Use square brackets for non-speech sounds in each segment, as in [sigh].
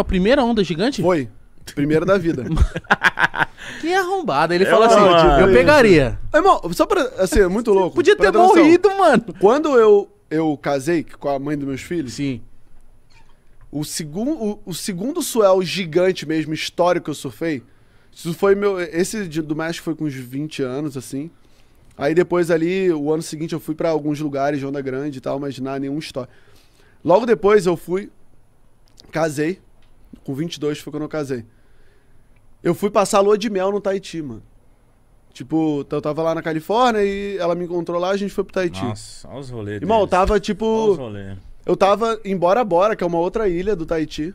A primeira onda gigante? Foi. Primeira da vida. [laughs] que arrombada. Ele é fala assim, mano. eu pegaria. Irmão, só pra assim, é muito louco. Podia ter morrido, mano. Quando eu, eu casei com a mãe dos meus filhos. Sim. O, segun, o, o segundo suel gigante mesmo, histórico que eu surfei. Isso foi meu. Esse do México foi com uns 20 anos, assim. Aí depois ali, o ano seguinte, eu fui para alguns lugares, Onda Grande e tal, mas nada, nenhum história. Logo depois eu fui, casei, com 22 foi quando eu casei. Eu fui passar a lua de mel no Tahiti, mano. Tipo, eu tava lá na Califórnia e ela me encontrou lá, a gente foi pro Tahiti. Nossa, olha os rolês. Irmão, eu tava tipo. Olha os rolês. Eu tava em Bora Bora, que é uma outra ilha do Tahiti.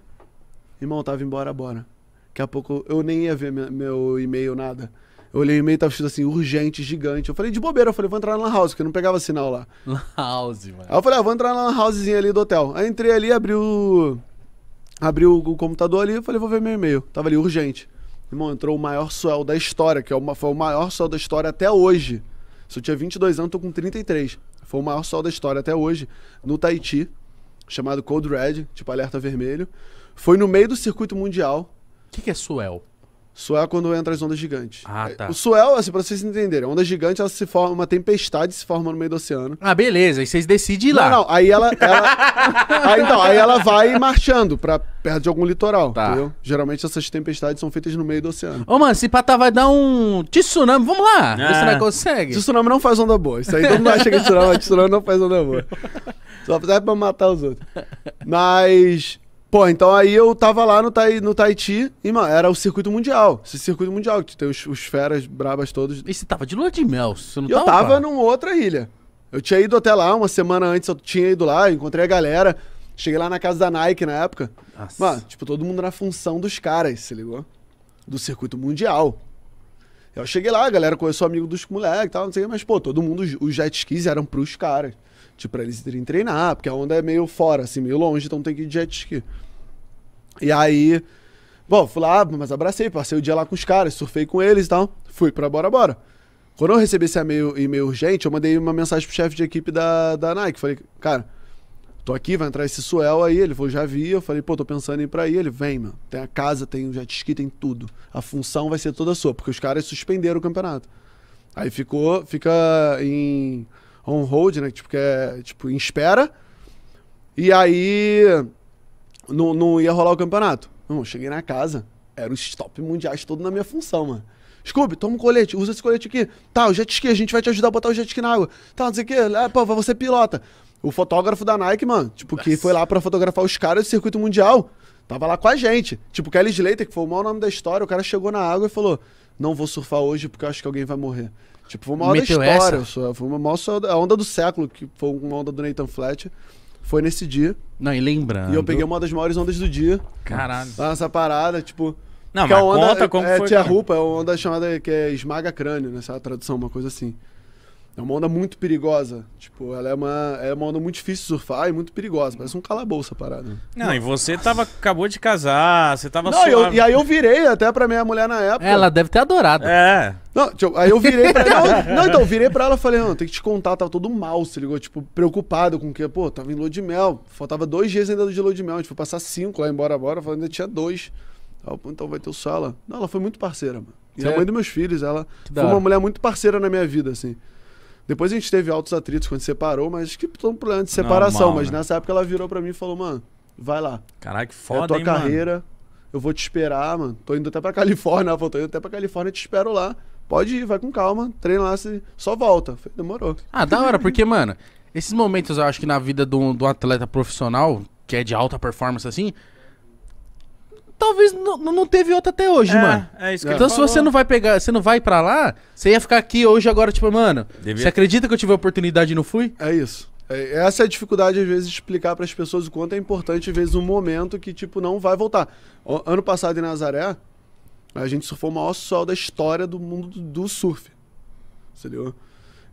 Irmão, eu tava em Bora Bora. Daqui a pouco eu nem ia ver meu e-mail, nada. Eu olhei o e-mail e tava escrito assim, urgente, gigante. Eu falei, de bobeira, eu falei, vou entrar na house, porque não pegava sinal lá. [laughs] Na house, mano. Aí eu falei, ah, vou entrar na housezinha ali do hotel. Aí entrei ali, abri o. Abri o, o computador ali e falei, vou ver meu e-mail. Tava ali, urgente. Irmão, entrou o maior swell da história, que é uma, foi o maior swell da história até hoje. Se eu tinha 22 anos, tô com 33. Foi o maior swell da história até hoje, no Tahiti, chamado Code Red, tipo alerta vermelho. Foi no meio do circuito mundial. O que, que é swell? Suel é quando entra as ondas gigantes. Ah, é, tá. O Suel, assim, pra vocês entenderem, a onda gigante, ela se forma, uma tempestade se forma no meio do oceano. Ah, beleza. E vocês decidem ir lá. Não, não. Aí ela. ela [laughs] aí, então, aí ela vai marchando pra perto de algum litoral. Tá. Entendeu? Geralmente essas tempestades são feitas no meio do oceano. Ô, mano, se patar vai dar um tsunami, vamos lá. Ah. Ver se não consegue. Tsunami não faz onda boa. Isso aí todo mundo acha que é tsunami, mas tsunami não faz onda boa. Só serve pra matar os outros. Mas. [laughs] Pô, então aí eu tava lá no, tai, no Tahiti e, mano, era o circuito mundial. Esse circuito mundial, que tem os, os feras brabas todos. E você tava de lua de mel? Você não tava? Eu tava cara? numa outra ilha. Eu tinha ido até lá, uma semana antes eu tinha ido lá, encontrei a galera. Cheguei lá na casa da Nike na época. Nossa. Mano, tipo, todo mundo na função dos caras, se ligou? Do circuito mundial. Eu cheguei lá, a galera conheceu amigo dos moleques e tal, não sei o que, mas, pô, todo mundo, os jet skis eram pros caras. Tipo, pra eles irem treinar, porque a onda é meio fora, assim, meio longe, então tem que ir de jet ski. E aí, bom, fui lá, mas abracei, passei o dia lá com os caras, surfei com eles e tal. Fui pra Bora Bora. Quando eu recebi esse e-mail, e-mail urgente, eu mandei uma mensagem pro chefe de equipe da, da Nike. Falei, cara, tô aqui, vai entrar esse Suel aí. Ele falou, já vi. Eu falei, pô, tô pensando em ir pra aí. Ele, vem, mano. Tem a casa, tem o jet ski, tem tudo. A função vai ser toda sua, porque os caras suspenderam o campeonato. Aí ficou, fica em on hold, né? Tipo, que é, tipo, em espera. E aí não, não ia rolar o campeonato. Não, cheguei na casa, era os top mundiais todo na minha função, mano. Scooby, toma um colete, usa esse colete aqui. Tá, o jet ski, a gente vai te ajudar a botar o jet ski na água. Tá, não sei o quê, é, pô, você é pilota. O fotógrafo da Nike, mano, tipo, que foi lá para fotografar os caras do circuito mundial, tava lá com a gente. Tipo, Kelly Slater, que foi o maior nome da história, o cara chegou na água e falou: Não vou surfar hoje porque eu acho que alguém vai morrer. Tipo, foi uma maior da história, essa. foi uma maior a onda do século, que foi uma onda do Nathan Fletcher. Foi nesse dia. Não, e lembrando. E eu peguei uma das maiores ondas do dia. Caralho. nessa parada, tipo. Não, é mas a onda, conta como é, foi. Tia Rupa, é uma onda chamada que é esmaga crânio, nessa né, tradução, uma coisa assim. É uma onda muito perigosa. Tipo, ela é uma, é uma onda muito difícil de surfar e muito perigosa. Parece um calabouço a parada. Não, e você tava, acabou de casar, você tava Não, eu, e aí eu virei até pra minha mulher na época. Ela deve ter adorado. É. Não, tipo, aí eu virei pra [laughs] ela. não, então, eu virei pra ela e falei, não, tem que te contar, tava todo mal, se ligou? Tipo, preocupado com o que, pô, tava em lua de mel. Faltava dois dias ainda de lua de mel. A gente foi passar cinco lá embora agora, ainda tinha dois. Eu, então vai ter o sala. Não, ela foi muito parceira, mano. E a mãe é dos meus filhos, ela que foi uma mulher muito parceira na minha vida, assim. Depois a gente teve altos atritos quando separou, mas acho que foi um problema de separação. Normal, mas né? nessa época ela virou para mim e falou, mano, vai lá. Caraca, que foda, É a tua hein, carreira, mano? eu vou te esperar, mano. Tô indo até pra [laughs] Califórnia, ela falou, tô indo até pra Califórnia, te espero lá. Pode ir, vai com calma, treina lá, só volta. Falei, demorou. Ah, da hora, porque, mano, esses momentos, eu acho que na vida do de um atleta profissional, que é de alta performance assim, Talvez não, não teve outra até hoje, é, mano. É isso que Então, se falou. você não vai pegar, você não vai para lá, você ia ficar aqui hoje agora, tipo, mano, Devia... você acredita que eu tive a oportunidade e não fui? É isso. É, essa é a dificuldade, às vezes, de explicar para as pessoas o quanto é importante, às vezes, um momento que, tipo, não vai voltar. O, ano passado em Nazaré, a gente surfou o maior sol da história do mundo do, do surf. Entendeu?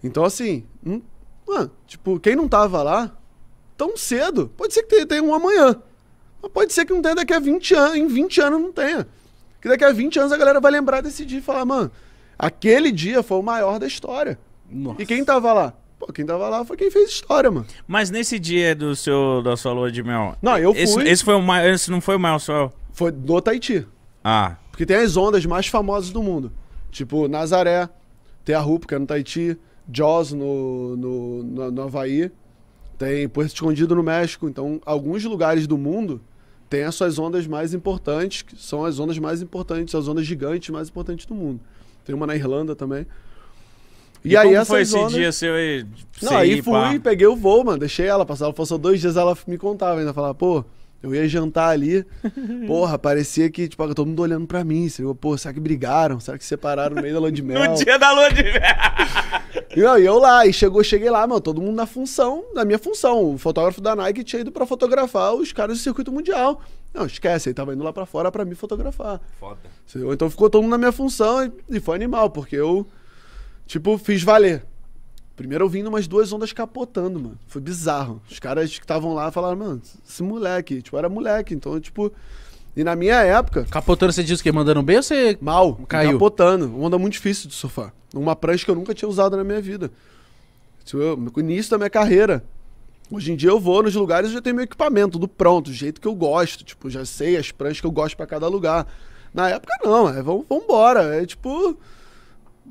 Então, assim, hum, mano, tipo, quem não tava lá, tão cedo, pode ser que tenha, tenha um amanhã. Mas pode ser que não tenha daqui a 20 anos, em 20 anos não tenha. Que daqui a 20 anos a galera vai lembrar desse dia e falar, mano, aquele dia foi o maior da história. Nossa. E quem tava lá? Pô, quem tava lá foi quem fez história, mano. Mas nesse dia do seu, da sua lua de mel. Não, eu fui. Esse, foi o maior. Esse não foi o maior sol? Foi do Tahiti. Ah. Porque tem as ondas mais famosas do mundo. Tipo, Nazaré, tem a Rúpica no Tahiti, Jaws no, no, no, no Havaí, tem Porto Escondido no México. Então, alguns lugares do mundo tem as suas ondas mais importantes, que são as ondas mais importantes, as ondas gigantes mais importantes do mundo. Tem uma na Irlanda também. E, e aí essa foi esse ondas... dia seu aí? Não, aí ir, fui, pá. peguei o voo, mano, deixei ela passar, passou dois dias, ela me contava, ainda falava, pô, eu ia jantar ali, [laughs] porra, parecia que, tipo, todo mundo olhando pra mim, assim, pô, será que brigaram? Será que separaram no meio da lua de [laughs] mel? no dia da lua de mel! [laughs] E eu lá, e chegou, cheguei lá, mano, todo mundo na função, na minha função. O fotógrafo da Nike tinha ido pra fotografar os caras do circuito mundial. Não, esquece, ele tava indo lá pra fora pra me fotografar. Foda. Então ficou todo mundo na minha função e, e foi animal, porque eu, tipo, fiz valer. Primeiro eu vim umas duas ondas capotando, mano. Foi bizarro. Os caras que estavam lá falaram, mano, esse moleque, tipo, era moleque, então, tipo. E na minha época. Capotando, você disse que Mandando bem ou você. Mal. Caiu? Capotando. Uma onda muito difícil de surfar. Uma prancha que eu nunca tinha usado na minha vida. no é início da minha carreira. Hoje em dia eu vou nos lugares e já tenho meu equipamento, do pronto, do jeito que eu gosto. Tipo, já sei as pranchas que eu gosto para cada lugar. Na época não, é vambora. É tipo.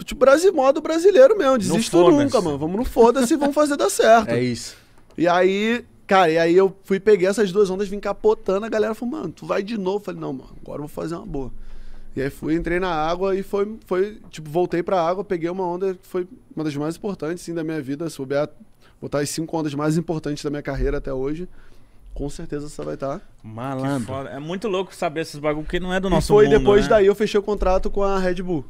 Tipo, Brasil, modo brasileiro mesmo. Desisto nunca, mano. Vamos no foda-se e vamos fazer dar certo. É isso. E aí Cara, e aí eu fui, peguei essas duas ondas, vim capotando, a galera falou, mano, tu vai de novo? Eu falei, não, mano, agora eu vou fazer uma boa. E aí fui, entrei na água e foi, foi tipo, voltei pra água, peguei uma onda que foi uma das mais importantes, sim, da minha vida. Se bobear, botar as cinco ondas mais importantes da minha carreira até hoje, com certeza você vai tá estar. Malandro. É muito louco saber esses bagulho, porque não é do nosso e foi, mundo, depois né? daí eu fechei o contrato com a Red Bull.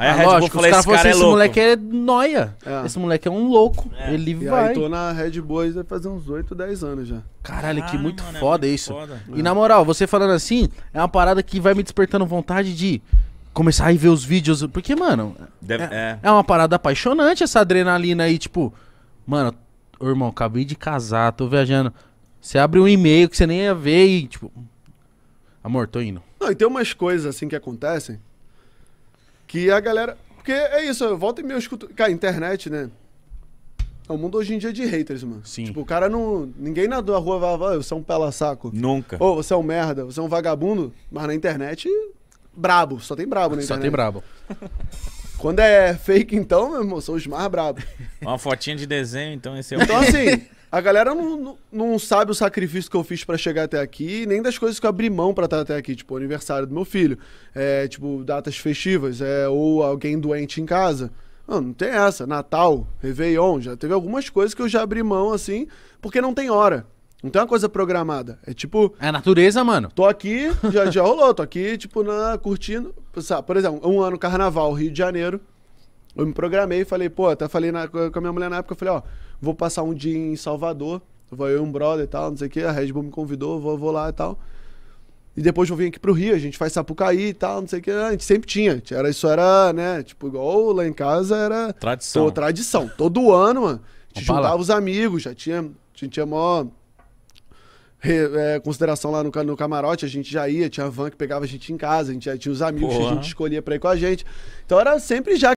Aí a ah, Red Bull falou, esse cara assim, é esse moleque é noia. É. Esse moleque é um louco. É. Ele e vai. Aí tô na Red Bull deve fazer uns 8, 10 anos já. Caralho, que ah, muito mano, é foda muito isso. Foda. E na moral, você falando assim, é uma parada que vai me despertando vontade de começar a ir ver os vídeos. Porque, mano, deve, é, é, é uma parada apaixonante essa adrenalina aí, tipo... Mano, irmão, acabei de casar, tô viajando. Você abre um e-mail que você nem ia ver e, tipo. Amor, tô indo. Não, e tem umas coisas assim que acontecem que a galera. Porque é isso, eu volto e meio escuto. Cara, internet, né? É o um mundo hoje em dia de haters, mano. Sim. Tipo, o cara não. Ninguém na rua vai falar, você é um pela saco. Nunca. Ou você é um merda, você é um vagabundo. Mas na internet, brabo. Só tem brabo na internet. Só tem brabo. [laughs] Quando é fake, então, meu irmão, sou os mais brabos. Uma fotinha de desenho, então esse é o. Então, assim, [laughs] A galera não, não, sabe o sacrifício que eu fiz para chegar até aqui, nem das coisas que eu abri mão para estar até aqui, tipo, aniversário do meu filho, é, tipo, datas festivas, é, ou alguém doente em casa. Não, não tem essa. Natal, Réveillon, já teve algumas coisas que eu já abri mão assim, porque não tem hora. Não tem uma coisa programada. É tipo. É a natureza, mano. Tô aqui, já, já rolou, tô aqui, tipo, na, curtindo. Sabe? Por exemplo, um ano carnaval, Rio de Janeiro. Eu me programei e falei, pô, até falei na, com a minha mulher na época, eu falei, ó vou passar um dia em Salvador, vou eu e um brother e tal, não sei o que, a Red Bull me convidou, vou, vou lá e tal. E depois eu vim aqui pro Rio, a gente faz Sapucaí e tal, não sei o que. A gente sempre tinha. Era, isso era, né? Tipo, igual lá em casa era. Tradição. Pô, tradição. Todo ano, mano. A gente Opa, juntava lá. os amigos, já tinha. A gente tinha mó. É, consideração lá no, no camarote, a gente já ia, tinha a van que pegava a gente em casa, a gente já tinha os amigos Porra. que a gente escolhia pra ir com a gente. Então era sempre já